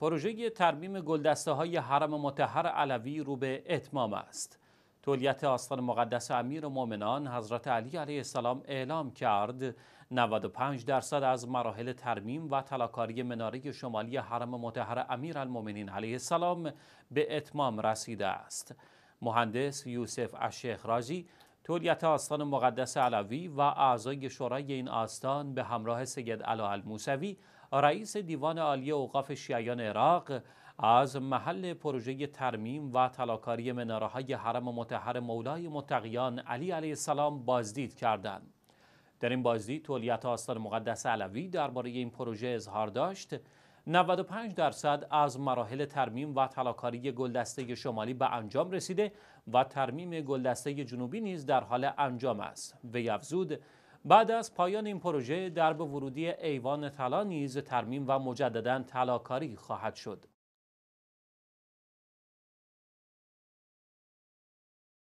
پروژه ترمیم گلدسته های حرم متحر علوی رو به اتمام است. تولیت آستان مقدس امیر مؤمنان حضرت علی علیه السلام اعلام کرد 95 درصد از مراحل ترمیم و تلاکاری مناره شمالی حرم متحر امیر المومنین علیه السلام به اتمام رسیده است. مهندس یوسف اشیخ رازی تولیت آستان مقدس علوی و اعضای شورای این آستان به همراه سید علا الموسوی رئیس دیوان عالی اوقاف شیعیان عراق از محل پروژه ترمیم و تلاکاری مناره های حرم متحر مولای متقیان علی علیه السلام بازدید کردند. در این بازدید تولیت آستان مقدس علوی درباره این پروژه اظهار داشت 95 درصد از مراحل ترمیم و تلاکاری گلدسته شمالی به انجام رسیده و ترمیم گلدسته جنوبی نیز در حال انجام است وی افزود بعد از پایان این پروژه درب ورودی ایوان طلا نیز ترمیم و مجددا طلاکاری خواهد شد